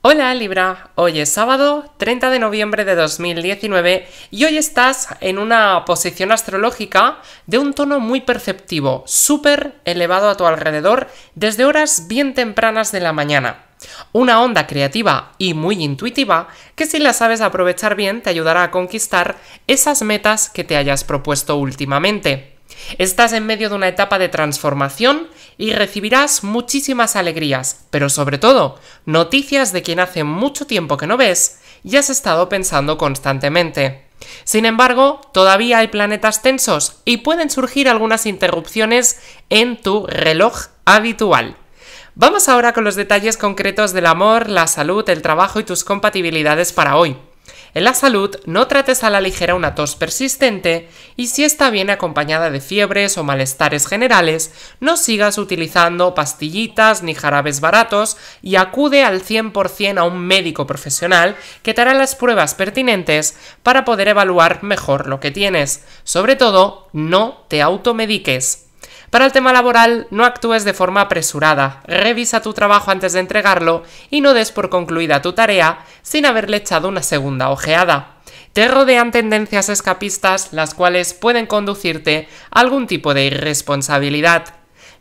Hola Libra, hoy es sábado 30 de noviembre de 2019 y hoy estás en una posición astrológica de un tono muy perceptivo, súper elevado a tu alrededor desde horas bien tempranas de la mañana. Una onda creativa y muy intuitiva que si la sabes aprovechar bien te ayudará a conquistar esas metas que te hayas propuesto últimamente. Estás en medio de una etapa de transformación y recibirás muchísimas alegrías, pero sobre todo noticias de quien hace mucho tiempo que no ves y has estado pensando constantemente. Sin embargo, todavía hay planetas tensos y pueden surgir algunas interrupciones en tu reloj habitual. Vamos ahora con los detalles concretos del amor, la salud, el trabajo y tus compatibilidades para hoy. En la salud, no trates a la ligera una tos persistente y si está bien acompañada de fiebres o malestares generales, no sigas utilizando pastillitas ni jarabes baratos y acude al 100% a un médico profesional que te hará las pruebas pertinentes para poder evaluar mejor lo que tienes. Sobre todo, no te automediques. Para el tema laboral, no actúes de forma apresurada, revisa tu trabajo antes de entregarlo y no des por concluida tu tarea sin haberle echado una segunda ojeada. Te rodean tendencias escapistas las cuales pueden conducirte a algún tipo de irresponsabilidad.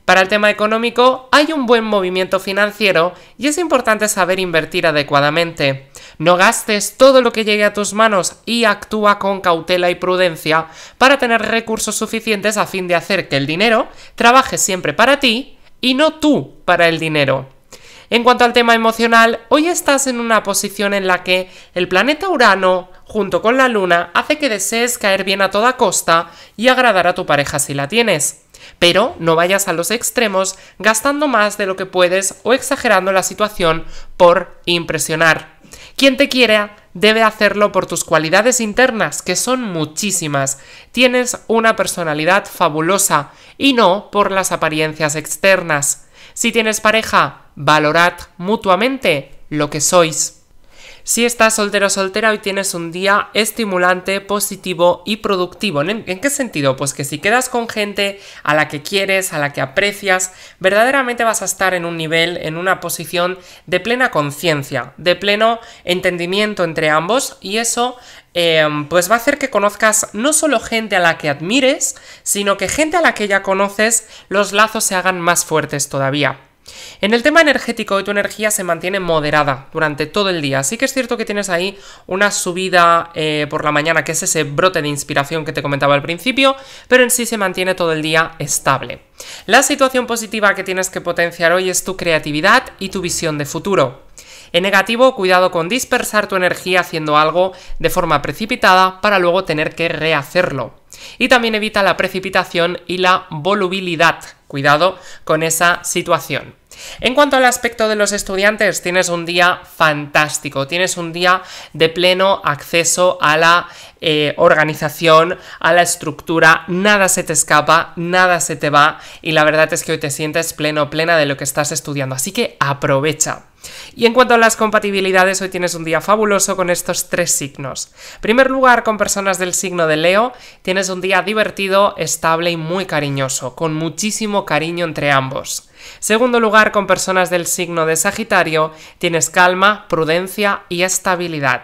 Para el tema económico hay un buen movimiento financiero y es importante saber invertir adecuadamente. No gastes todo lo que llegue a tus manos y actúa con cautela y prudencia para tener recursos suficientes a fin de hacer que el dinero trabaje siempre para ti y no tú para el dinero. En cuanto al tema emocional, hoy estás en una posición en la que el planeta Urano, junto con la Luna, hace que desees caer bien a toda costa y agradar a tu pareja si la tienes pero no vayas a los extremos gastando más de lo que puedes o exagerando la situación por impresionar. Quien te quiera debe hacerlo por tus cualidades internas, que son muchísimas. Tienes una personalidad fabulosa y no por las apariencias externas. Si tienes pareja, valorad mutuamente lo que sois. Si estás soltero o soltera, hoy tienes un día estimulante, positivo y productivo. ¿En, qué sentido? Pues que si quedas con gente a la que quieres, a la que aprecias, verdaderamente vas a estar en un nivel, en una posición de plena conciencia, de pleno entendimiento entre ambos y eso em, pues va a hacer que conozcas no solo gente a la que admires, sino que gente a la que ya conoces, los lazos se hagan más fuertes todavía. En el tema energético, tu energía se mantiene moderada durante todo el día. Así que es cierto que tienes ahí una subida eh, por la mañana, que es ese brote de inspiración que te comentaba al principio, pero en sí se mantiene todo el día estable. La situación positiva que tienes que potenciar hoy es tu creatividad y tu visión de futuro. En negativo, cuidado con dispersar tu energía haciendo algo de forma precipitada para luego tener que rehacerlo. Y también evita la precipitación y la volubilidad. Cuidado con esa situación. En cuanto al aspecto de los estudiantes, tienes un día fantástico, tienes un día de pleno acceso a la eh, organización, a la estructura, nada se te escapa, nada se te va y la verdad es que hoy te sientes pleno, plena de lo que estás estudiando, así que aprovecha. Y en cuanto a las compatibilidades, hoy tienes un día fabuloso con estos tres signos. En primer lugar, con personas del signo de Leo, tienes un día divertido, estable y muy cariñoso, con muchísimo cariño entre ambos. Segundo lugar, con personas del signo de Sagitario, tienes calma, prudencia y estabilidad.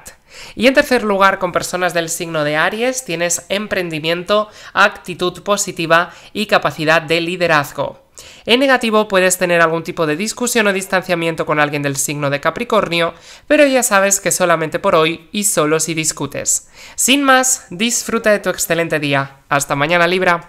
Y en tercer lugar, con personas del signo de Aries, tienes emprendimiento, actitud positiva y capacidad de liderazgo. En negativo puedes tener algún tipo de discusión o distanciamiento con alguien del signo de Capricornio, pero ya sabes que solamente por hoy y solo si discutes. Sin más, disfruta de tu excelente día. Hasta mañana Libra.